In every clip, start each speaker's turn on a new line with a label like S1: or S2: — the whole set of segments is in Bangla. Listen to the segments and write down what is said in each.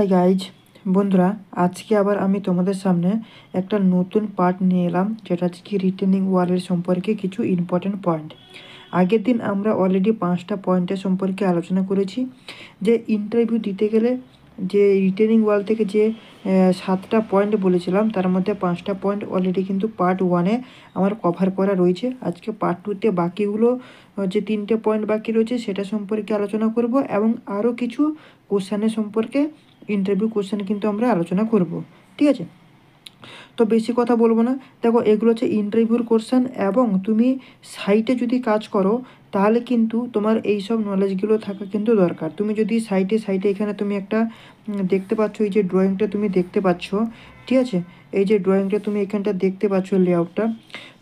S1: হাই গাইজ বন্ধুরা আজকে আবার আমি তোমাদের সামনে একটা নতুন পার্ট নিয়ে এলাম যেটা হচ্ছে রিটেনিং ওয়ালের সম্পর্কে কিছু ইম্পর্টেন্ট পয়েন্ট আগের দিন আমরা অলরেডি পাঁচটা পয়েন্টের সম্পর্কে আলোচনা করেছি যে ইন্টারভিউ দিতে গেলে যে রিটেনিং ওয়াল থেকে যে সাতটা পয়েন্ট বলেছিলাম তার মধ্যে পাঁচটা পয়েন্ট অলরেডি কিন্তু পার্ট ওয়ানে আমার কভার করা রয়েছে আজকে পার্ট টুতে বাকিগুলো যে তিনটে পয়েন্ট বাকি রয়েছে সেটা সম্পর্কে আলোচনা করব এবং আরও কিছু কোশ্চেনের সম্পর্কে ইন্টারভিউ কোশ্চেন কিন্তু আমরা আলোচনা করব ঠিক আছে তো বেশি কথা বলবো না দেখো এগুলো হচ্ছে ইন্টারভিউর কোশ্চেন এবং তুমি সাইটে যদি কাজ করো তাহলে কিন্তু তোমার এই সব নলেজগুলো থাকা কিন্তু দরকার তুমি যদি সাইটে সাইটে এখানে তুমি একটা দেখতে পাচ্ছ এই যে ড্রয়িংটা তুমি দেখতে পাচ্ছ ঠিক আছে এই যে ড্রয়িংটা তুমি এখানটা দেখতে পাচ্ছ লেআউটটা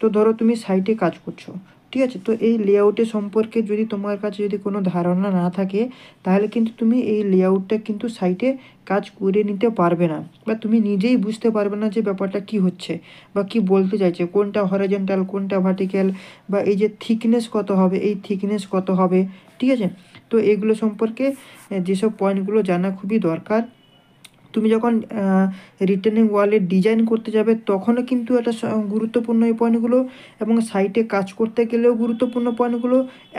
S1: তো ধরো তুমি সাইটে কাজ করছো ঠিক আছে তো এই লেআউটের সম্পর্কে যদি তোমার কাছে যদি কোনো ধারণা না থাকে তাহলে কিন্তু তুমি এই লেআউটটা কিন্তু সাইটে কাজ করে নিতে পারবে না বা তুমি নিজেই বুঝতে পারবে না যে ব্যাপারটা কি হচ্ছে বা কি বলতে চাইছে কোনটা হরাজেন্টাল কোনটা ভার্টিক্যাল বা এই যে থিকনেস কত হবে এই থিকনেস কত হবে ঠিক আছে তো এগুলো সম্পর্কে যেসব পয়েন্টগুলো জানা খুবই দরকার তুমি যখন রিটার্নিং ওয়ালের ডিজাইন করতে যাবে তখনও কিন্তু এটা গুরুত্বপূর্ণ এই পয়েন্টগুলো এবং সাইটে কাজ করতে গেলেও গুরুত্বপূর্ণ পয়েন্টগুলো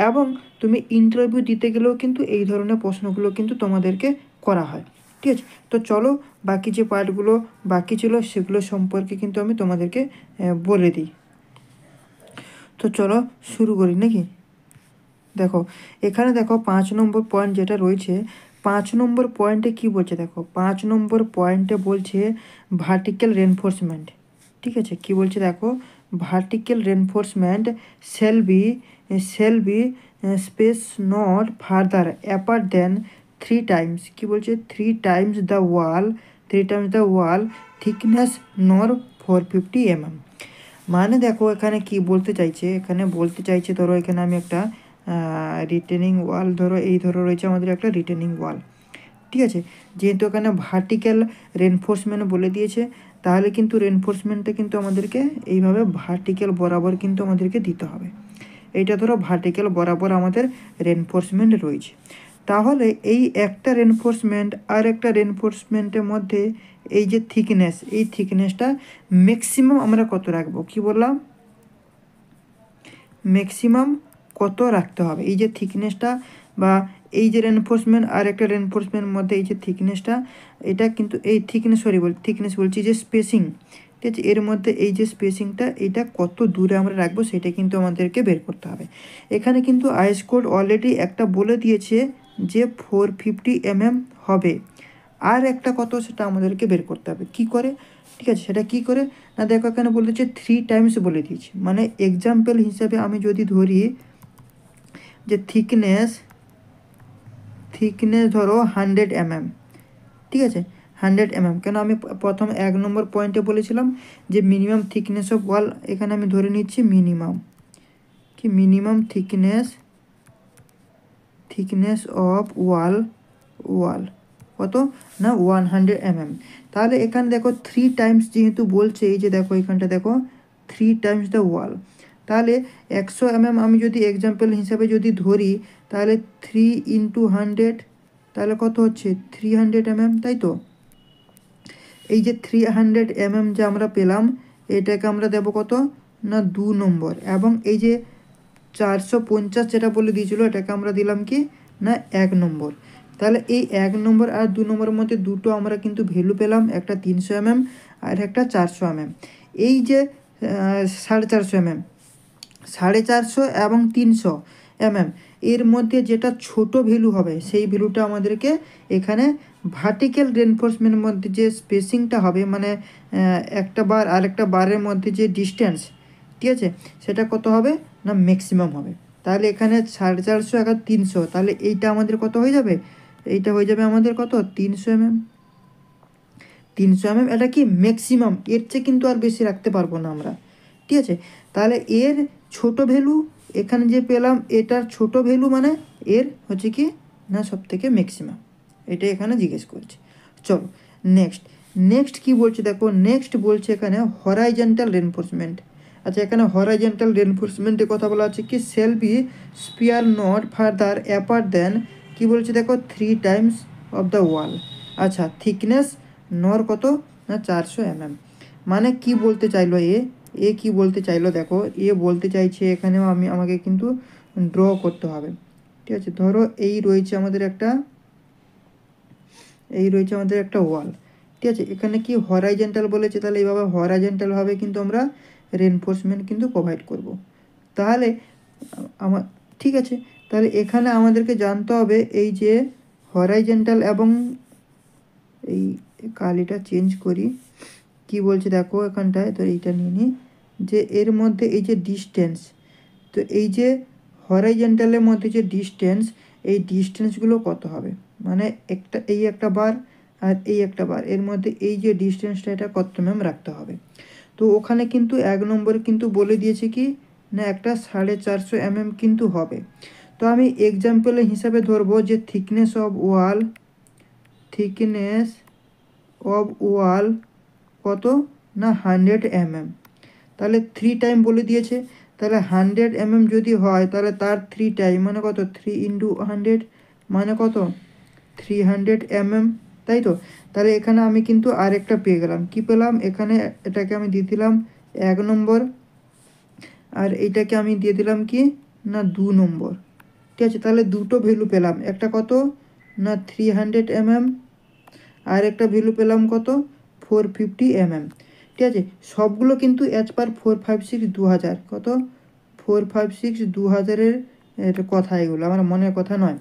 S1: এবং তুমি ইন্টারভিউ দিতে গেলেও কিন্তু এই ধরনের প্রশ্নগুলো কিন্তু তোমাদেরকে করা হয় ঠিক আছে তো চলো বাকি যে পার্টগুলো বাকি ছিল সেগুলো সম্পর্কে কিন্তু আমি তোমাদেরকে বলে দিই তো চলো শুরু করি নাকি দেখো এখানে দেখো পাঁচ নম্বর পয়েন্ট যেটা রয়েছে পাঁচ নম্বর পয়েন্টে কি বলছে দেখো পাঁচ নম্বর পয়েন্টে বলছে ভার্টিক্যাল রেনফোর্সমেন্ট ঠিক আছে কি বলছে দেখো vertical reinforcement shall be shall be space not farther apart than three times কি বলছে three times the wall three times the wall thickness nor four fifty mm মানে দেখো এখানে কি বলতে চাইছে এখানে বলতে চাইছে ধরো এখানে আমি একটা রিটেনিং ওয়াল ধরো এই ধরো রয়েছে আমাদের একটা রিটেনিং ওয়াল ঠিক আছে যেহেতু এখানে ভার্টিক্যাল রেনফোর্সমেন্ট বলে দিয়েছে তাহলে কিন্তু রেনফোর্সমেন্টটা কিন্তু আমাদেরকে এইভাবে ভার্টিক্যাল বরাবর কিন্তু আমাদেরকে দিতে হবে এটা ধরো ভার্টিক্যাল বরাবর আমাদের রেনফোর্সমেন্ট রয়েছে তাহলে এই একটা রেনফোর্সমেন্ট আর একটা রেনফোর্সমেন্টের মধ্যে এই যে থিকনেস এই থিকনেসটা ম্যাক্সিমাম আমরা কত রাখবো কি বললাম ম্যাক্সিমাম কত রাখতে হবে এই যে থিকনেসটা বা এই যে রেনফোর্সমেন্ট আর একটা রেনফোর্সমেন্টের মধ্যে এই যে থিকনেসটা এটা কিন্তু এই থিকনেস সরি বল থিকনেস বলছি যে স্পেসিং ঠিক আছে এর মধ্যে এই যে স্পেসিংটা এটা কত দূরে আমরা রাখবো সেটা কিন্তু আমাদেরকে বের করতে হবে এখানে কিন্তু আইস কোড অলরেডি একটা বলে দিয়েছে যে ফোর ফিফটি এমএম হবে আর একটা কত সেটা আমাদেরকে বের করতে হবে কি করে ঠিক আছে সেটা কি করে না দেখো এখানে বলেছে থ্রি টাইমস বলে দিয়েছে মানে এক্সাম্পল হিসাবে আমি যদি ধরি যে থিকনেস থিকনেস ধরো হান্ড্রেড এম mm, ঠিক আছে হান্ড্রেড এমএম mm, কেন আমি প্রথম এক নম্বর পয়েন্টে বলেছিলাম যে মিনিমাম থিকনেস অফ ওয়াল এখানে আমি ধরে নিচ্ছি মিনিমাম কি minimum thickness thickness of wall wall কত না ওয়ান হান্ড্রেড এমএম তাহলে এখানে দেখো থ্রি টাইমস যেহেতু বলছে এই যে দেখো এখানটা দেখো থ্রি টাইমস দ্য ওয়াল তাহলে একশো এমএম আমি যদি এক্সাম্পল হিসাবে যদি ধরি তাহলে থ্রি ইন্টু হান্ড্রেড তাহলে কত হচ্ছে থ্রি হান্ড্রেড এমএম তাই তো এই যে থ্রি হান্ড্রেড এমএম যে আমরা পেলাম এটাকে আমরা দেব কত না দু নম্বর এবং এই যে চারশো পঞ্চাশ যেটা বলে দিয়েছিলো এটাকে আমরা দিলাম কি না এক নম্বর তাহলে এই এক নম্বর আর দু নম্বরের মধ্যে দুটো আমরা কিন্তু ভ্যালু পেলাম একটা তিনশো এমএম আর একটা চারশো এমএম এই যে সাড়ে চারশো এমএম সাড়ে চারশো এবং তিনশো এমএম এর মধ্যে যেটা ছোট ভ্যালু হবে সেই ভ্যালুটা আমাদেরকে এখানে ভার্টিক্যাল রেনফোর্সমেন্টের মধ্যে যে স্পেসিংটা হবে মানে একটা বার আর একটা বারের মধ্যে যে ডিস্টেন্স ঠিক আছে সেটা কত হবে না ম্যাক্সিমাম হবে তাহলে এখানে সাড়ে চারশো এক তিনশো তাহলে এইটা আমাদের কত হয়ে যাবে এইটা হয়ে যাবে আমাদের কত তিনশো এমএম তিনশো এমএম এটা কি ম্যাক্সিমাম এর চেয়ে কিন্তু আর বেশি রাখতে পারবো না আমরা ঠিক আছে তাহলে এর ছোট ভ্যালু এখানে যে পেলাম এটার ছোট ভ্যালু মানে এর হচ্ছে কি না সব থেকে ম্যাক্সিমাম এটা এখানে জিজ্ঞেস করছে চলো নেক্সট নেক্সট কি বলছে দেখো নেক্সট বলছে এখানে হরাইজেন্টাল রেনফোর্সমেন্ট আচ্ছা এখানে হরাইজেন্টাল রেনফোর্সমেন্টের কথা বলা আছে কি shall be spear not farther apart than কি বলছে দেখো three times of the wall আচ্ছা থিকনেস নর কত না চারশো এম mm। মানে কি বলতে চাইলো এ এ কি বলতে চাইলো দেখো এ বলতে চাইছে এখানেও আমি আমাকে কিন্তু ড্র করতে হবে ঠিক আছে ধরো এই রয়েছে আমাদের একটা এই রয়েছে আমাদের একটা ওয়াল ঠিক আছে এখানে কি হরাইজেন্টাল বলেছে তাহলে এইভাবে হরাইজেন্টালভাবে কিন্তু আমরা রেনফোর্সমেন্ট কিন্তু প্রোভাইড করব। তাহলে আমার ঠিক আছে তাহলে এখানে আমাদেরকে জানতে হবে এই যে হরাইজেন্টাল এবং এই কালিটা চেঞ্জ করি কি বলছে দেখো এখানটায় তো এইটা নিয়ে নিই যে এর মধ্যে এই যে ডিস্টেন্স তো এই যে হরাইজেন্টালের মধ্যে যে ডিস্টেন্স এই ডিস্টেন্সগুলো কত হবে মানে একটা এই একটা বার আর এই একটা বার এর মধ্যে এই যে ডিস্টেন্সটা এটা কত ম্যাম রাখতে হবে তো ওখানে কিন্তু এক নম্বর কিন্তু বলে দিয়েছে কি না একটা সাড়ে চারশো এমএম mm কিন্তু হবে তো আমি এক্সাম্পলের হিসাবে ধরবো যে thickness of wall thickness of wall কত না হান্ড্রেড এমএম mm। তাহলে থ্রি টাইম বলে দিয়েছে তাহলে হান্ড্রেড এম mm যদি হয় তাহলে তার থ্রি টাইম মানে কত থ্রি ইন্টু হান্ড্রেড মানে কত থ্রি হান্ড্রেড এম তাই তো তাহলে এখানে আমি কিন্তু আরেকটা পেয়ে গেলাম কি পেলাম এখানে এটাকে আমি দিয়ে দিলাম এক নম্বর আর এটাকে আমি দিয়ে দিলাম কি না দু নম্বর ঠিক আছে তাহলে দুটো ভ্যালু পেলাম একটা কত না থ্রি হান্ড্রেড এম আর একটা ভ্যালু পেলাম কত ফোর ফিফটি এম ঠিক আছে সবগুলো কিন্তু as per four five six দু হাজার কত ফোর ফাইভ সিক্স দু হাজারের কথা এগুলো আমার মনের কথা নয়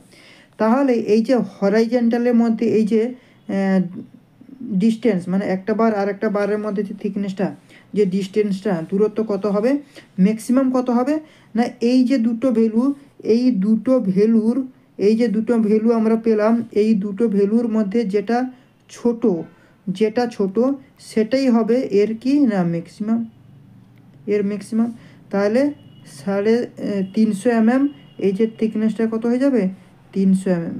S1: তাহলে এই যে হরাইজেন্টালের মধ্যে এই যে ডিস্টেন্স মানে একটা বার আর একটা বারের মধ্যে যে থিকনেসটা যে ডিস্টেন্সটা দূরত্ব কত হবে ম্যাক্সিমাম কত হবে না এই যে দুটো ভ্যালু এই দুটো ভ্যালুর এই যে দুটো ভ্যালু আমরা পেলাম এই দুটো ভ্যালুর মধ্যে যেটা ছোট যেটা ছোট সেটাই হবে এর কি না ম্যাক্সিমাম এর ম্যাক্সিমাম তাহলে সাড়ে তিনশো এমএম এই যে থিকনেসটা কত হয়ে যাবে তিনশো এমএম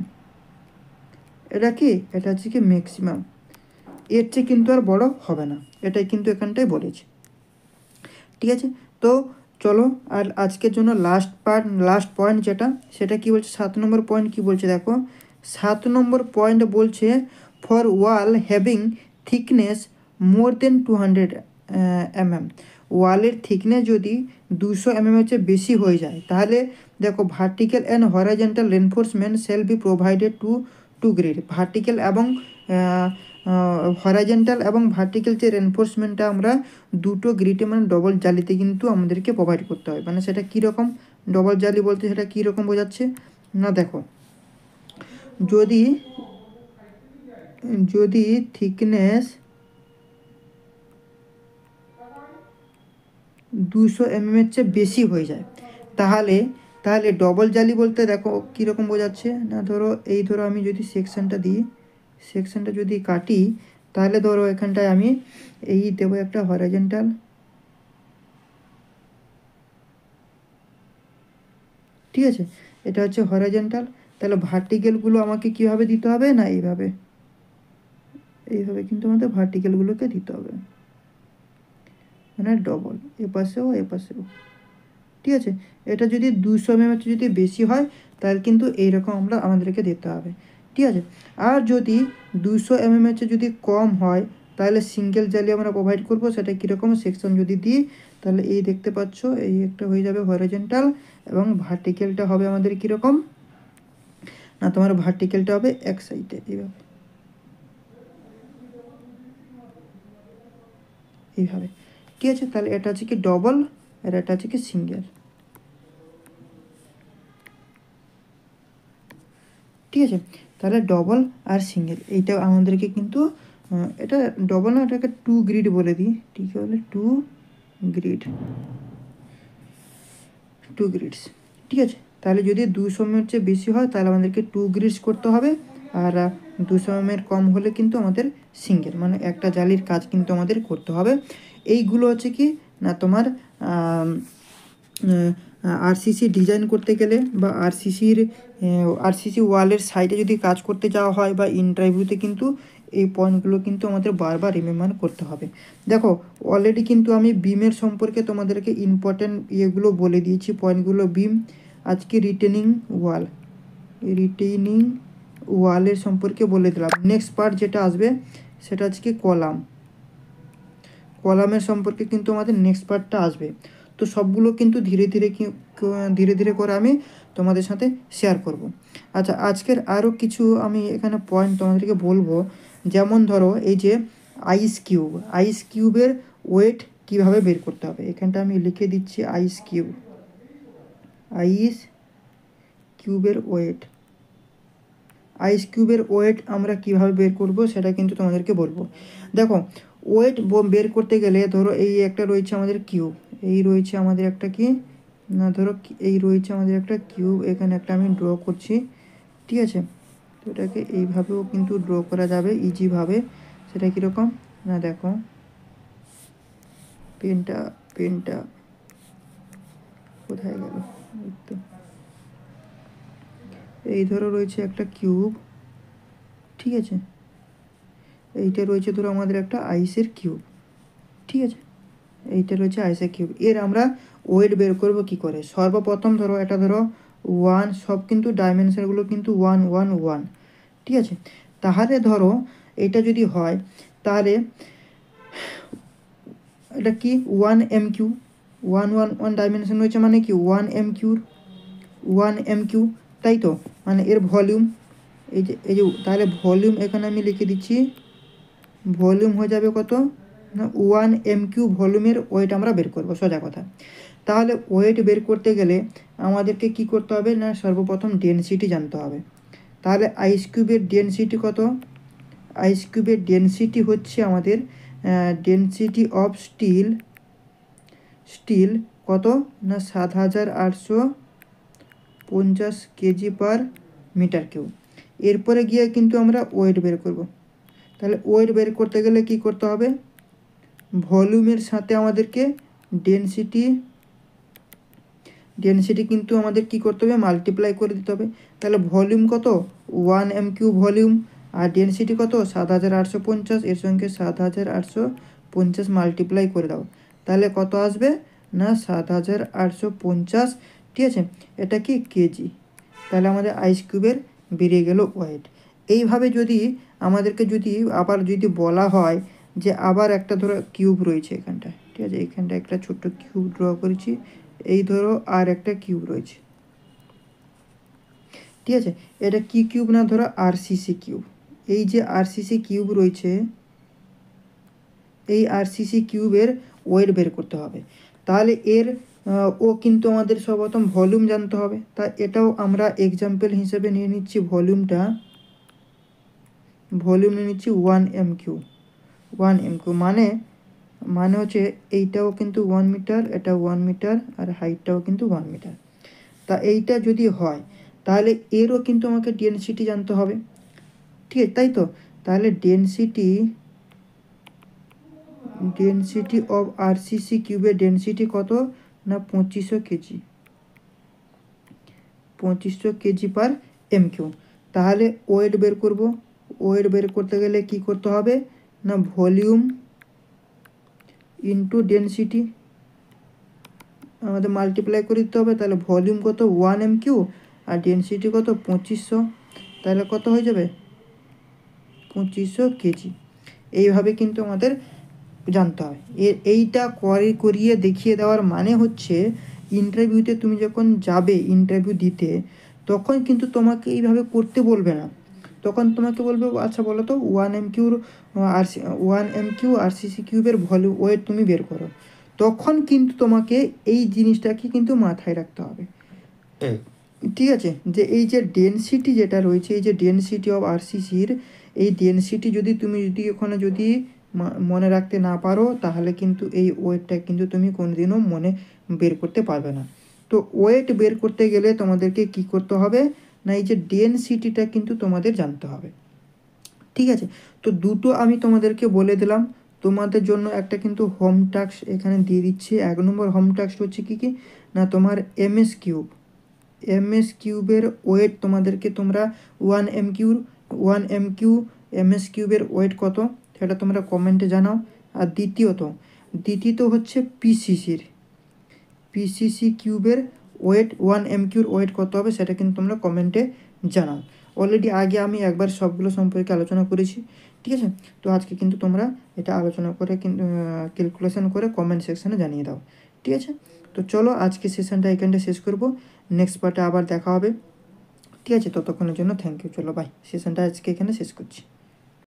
S1: এটা কি এটা হচ্ছে কি ম্যাক্সিমাম এর চেয়ে কিন্তু আর বড় হবে না এটাই কিন্তু এখানটাই বলেছে ঠিক আছে তো চলো আর আজকের জন্য লাস্ট পার্ট লাস্ট পয়েন্ট যেটা সেটা কি বলছে সাত নম্বর পয়েন্ট কি বলছে দেখো সাত নম্বর পয়েন্ট বলছে for wall having thickness more than 200 uh, mm ওয়ালের থিকনেস যদি দুশো এমএম mm এর চেয়ে বেশি হয়ে যায় তাহলে দেখো vertical and horizontal reinforcement shall be provided to to grade vertical এবং হরাইজেন্টাল uh, uh, এবং ভার্টিক্যাল যে রেনফোর্সমেন্টটা আমরা দুটো গ্রিডে মানে ডবল জালিতে কিন্তু আমাদেরকে প্রোভাইড করতে হয় মানে সেটা কীরকম ডবল জালি বলতে সেটা কীরকম বোঝাচ্ছে না দেখো যদি যদি থিকনেস দুশো mm এর চেয়ে বেশি হয়ে যায় তাহলে তাহলে ডবল জালি বলতে দেখো কীরকম বোঝাচ্ছে না ধরো এই ধরো আমি যদি সেকশানটা দিই সেকশানটা যদি কাটি তাহলে ধরো এখানটায় আমি এই দেব একটা হরাইজেন্টাল ঠিক আছে এটা হচ্ছে হরাইজেন্টাল তাহলে ভার্টিকেলগুলো আমাকে কীভাবে দিতে হবে না এইভাবে এইভাবে কিন্তু আমাদের ভার্টিক্যালগুলোকে দিতে হবে মানে ডবল এ এ এপাশেও ঠিক আছে এটা যদি দুশো mm এম যদি বেশি হয় তাহলে কিন্তু এইরকম আমরা আমাদেরকে দিতে হবে ঠিক আছে আর যদি দুশো এম এম যদি কম হয় তাহলে সিঙ্গেল জালি আমরা প্রোভাইড করব সেটা কীরকম সেকশন যদি দিই তাহলে এই দেখতে পাচ্ছ এই একটা হয়ে যাবে হরিজেন্টাল এবং ভার্টিক্যালটা হবে আমাদের কীরকম না তোমার ভার্টিক্যালটা হবে এক সাইডে এইভাবে এইভাবে ঠিক আছে তাহলে এটা হচ্ছে কি ডবল আর এটা হচ্ছে কি সিঙ্গেল ঠিক আছে তাহলে ডবল আর সিঙ্গেল এইটা আমাদেরকে কিন্তু এটা ডবল না এটাকে টু গ্রিড বলে দিই ঠিক আছে টু গ্রিড টু গ্রিডস ঠিক আছে তাহলে যদি দুশো চেয়ে বেশি হয় তাহলে আমাদেরকে টু গ্রিডস করতে হবে আর দুশো এমের কম হলে কিন্তু আমাদের সিঙ্গেল মানে একটা জালির কাজ কিন্তু আমাদের করতে হবে এইগুলো হচ্ছে কি না তোমার আরসিসি ডিজাইন করতে গেলে বা আরসিসির আরসিসি ওয়ালের সাইডে যদি কাজ করতে যাওয়া হয় বা ইন্টারভিউতে কিন্তু এই পয়েন্টগুলো কিন্তু আমাদের বারবার রিমেম্বার করতে হবে দেখো অলরেডি কিন্তু আমি বিমের সম্পর্কে তোমাদেরকে ইম্পর্ট্যান্ট ইয়েগুলো বলে দিয়েছি পয়েন্টগুলো বিম আজকে রিটেনিং ওয়াল রিটেনিং ওয়ালের সম্পর্কে বলে দিলাম নেক্সট পার্ট যেটা আসবে সেটা হচ্ছে কি কলাম কলামের সম্পর্কে কিন্তু আমাদের নেক্সট পার্টটা আসবে তো সবগুলো কিন্তু ধীরে ধীরে ধীরে ধীরে করে আমি তোমাদের সাথে শেয়ার করব। আচ্ছা আজকের আরও কিছু আমি এখানে পয়েন্ট তোমাদেরকে বলবো যেমন ধরো এই যে আইস কিউব আইস কিউবের ওয়েট কিভাবে বের করতে হবে এখানটা আমি লিখে দিচ্ছি আইস কিউব আইস কিউবের ওয়েট আইস কিউবের ওয়েট আমরা কিভাবে বের করব সেটা কিন্তু তোমাদেরকে বলবো দেখো ওয়েট বের করতে গেলে ধরো এই একটা রয়েছে আমাদের কিউব এই রয়েছে আমাদের একটা কি না ধরো এই রয়েছে আমাদের একটা কিউব এখানে একটা আমি ড্র করছি ঠিক আছে তো এটাকে এইভাবেও কিন্তু ড্র করা যাবে ইজিভাবে সেটা কীরকম না দেখো পেনটা পেনটা কোথায় গেল তো এই ধরো রয়েছে একটা কিউব ঠিক আছে এইটা রয়েছে ধরো আমাদের একটা আইসের কিউব ঠিক আছে এইটা রয়েছে আইসের কিউব এর আমরা ওয়েট বের করব কি করে সর্বপ্রথম ধরো এটা ধরো ওয়ান সব কিন্তু ডাইমেনশানগুলো কিন্তু ওয়ান ওয়ান ওয়ান ঠিক আছে তাহলে ধরো এটা যদি হয় তাহলে এটা কি one m cu one one one dimension রয়েছে মানে কি ওয়ান এম কিউর ওয়ান এম কিউ তাই তো মানে এর ভলিউম এই যে এই যে তাহলে ভলিউম এখানে আমি লিখে দিচ্ছি ভলিউম হয়ে যাবে কত না ওয়ান এম কিউ ভলিউমের ওয়েট আমরা বের করবো সোজা কথা তাহলে ওয়েট বের করতে গেলে আমাদেরকে কি করতে হবে না সর্বপ্রথম ডেনসিটি জানতে হবে তাহলে আইস কিউবের ডেনসিটি কত আইস কিউবের ডেনসিটি হচ্ছে আমাদের ডেনসিটি অফ স্টিল স্টিল কত না সাত হাজার আটশো পঞ্চাশ কেজি পার মিটার কিউব এরপরে গিয়ে কিন্তু আমরা ওয়েট বের করব তাহলে ওয়েট বের করতে গেলে কি করতে হবে ভলিউমের সাথে আমাদেরকে ডেনসিটি ডেনসিটি কিন্তু আমাদের কি করতে হবে মাল্টিপ্লাই করে দিতে হবে তাহলে ভলিউম কত ওয়ান এম কিউ ভলিউম আর ডেনসিটি কত সাত হাজার আটশো পঞ্চাশ এর সঙ্গে সাত হাজার আটশো পঞ্চাশ মাল্টিপ্লাই করে দাও তাহলে কত আসবে না সাত হাজার আটশো পঞ্চাশ ঠিক আছে এটা কি কেজি তাহলে আমাদের আইস কিউবের বেরিয়ে গেল ওয়েট এইভাবে যদি আমাদেরকে যদি আবার যদি বলা হয় যে আবার একটা ধরো কিউব রয়েছে এখানটায় ঠিক আছে এখানটা একটা ছোট্ট কিউব ড্র করেছি এই ধরো আর একটা কিউব রয়েছে ঠিক আছে এটা কি কিউব না ধরো আর সিসি কিউব এই যে আর সিসি কিউব রয়েছে এই আর সিসি কিউবের ওয়েট বের করতে হবে তাহলে এর ও কিন্তু আমাদের সর্বপ্রথম ভলিউম জানতে হবে তা এটাও আমরা এক্সাম্পল হিসেবে নিয়ে নিচ্ছি ভলিউমটা ভলিউম নিয়ে নিচ্ছি one m cu one m cu মানে মানে হচ্ছে এইটাও কিন্তু ওয়ান মিটার এটা ওয়ান মিটার আর হাইটটাও কিন্তু ওয়ান মিটার তা এইটা যদি হয় তাহলে এরও কিন্তু আমাকে ডেনসিটি জানতে হবে ঠিক আছে তাই তো তাহলে ডেনসিটি ডেনসিটি অফ আরসিসি কিউবের ডেনসিটি কত না পঁচিশশো কেজি পঁচিশশো কেজি পার এম কিউ তাহলে ওয়েট বের করব ওয়েট বের করতে গেলে কি করতে হবে না ভলিউম ইনটু ডেনসিটি আমাদের মাল্টিপ্লাই করে দিতে হবে তাহলে ভলিউম কত ওয়ান এম কিউ আর ডেনসিটি কত পঁচিশশো তাহলে কত হয়ে যাবে পঁচিশশো কেজি এইভাবে কিন্তু আমাদের জানতে হয় এর এইটা করে করিয়ে দেখিয়ে দেওয়ার মানে হচ্ছে ইন্টারভিউতে তুমি যখন যাবে ইন্টারভিউ দিতে তখন কিন্তু তোমাকে এইভাবে করতে বলবে না তখন তোমাকে বলবে আচ্ছা বলো তো ওয়ান এম কিউর আর one m cu RCC কিউবের ভলিউ ওয়েট তুমি বের করো তখন কিন্তু তোমাকে এই জিনিসটাকে কিন্তু মাথায় রাখতে হবে ঠিক আছে যে এই যে ডেনসিটি যেটা রয়েছে এই যে ডেনসিটি অফ আরসিসির এই ডেনসিটি যদি তুমি যদি ওখানে যদি মনে রাখতে না পারো তাহলে কিন্তু এই ওয়েটটা কিন্তু তুমি কোনোদিনও মনে বের করতে পারবে না তো ওয়েট বের করতে গেলে তোমাদেরকে কি করতে হবে না এই যে ডেনসিটিটা কিন্তু তোমাদের জানতে হবে ঠিক আছে তো দুটো আমি তোমাদেরকে বলে দিলাম তোমাদের জন্য একটা কিন্তু হোম টাক্স এখানে দিয়ে দিচ্ছে এক নম্বর হোম টাস্ক হচ্ছে কি কি না তোমার এমএস কিউব এমএস কিউবের ওয়েট তোমাদেরকে তোমরা ওয়ান এম কিউর ওয়ান এম কিউ এমএস কিউবের ওয়েট কত সেটা তোমরা কমেন্টে জানাও আর দ্বিতীয়ত দ্বিতীয়ত হচ্ছে পিসিসির পিসিসি কিউবের ওয়েট ওয়ান এম কিউর ওয়েট কত হবে সেটা কিন্তু তোমরা কমেন্টে জানাও অলরেডি আগে আমি একবার সবগুলো সম্পর্কে আলোচনা করেছি ঠিক আছে তো আজকে কিন্তু তোমরা এটা আলোচনা করে কিন্তু ক্যালকুলেশান করে কমেন্ট সেকশানে জানিয়ে দাও ঠিক আছে তো চলো আজকে সেশনটা এখানটা শেষ করব নেক্সট পার্টে আবার দেখা হবে ঠিক আছে ততক্ষণের জন্য থ্যাংক ইউ চলো বাই সেশনটা আজকে এখানে শেষ করছি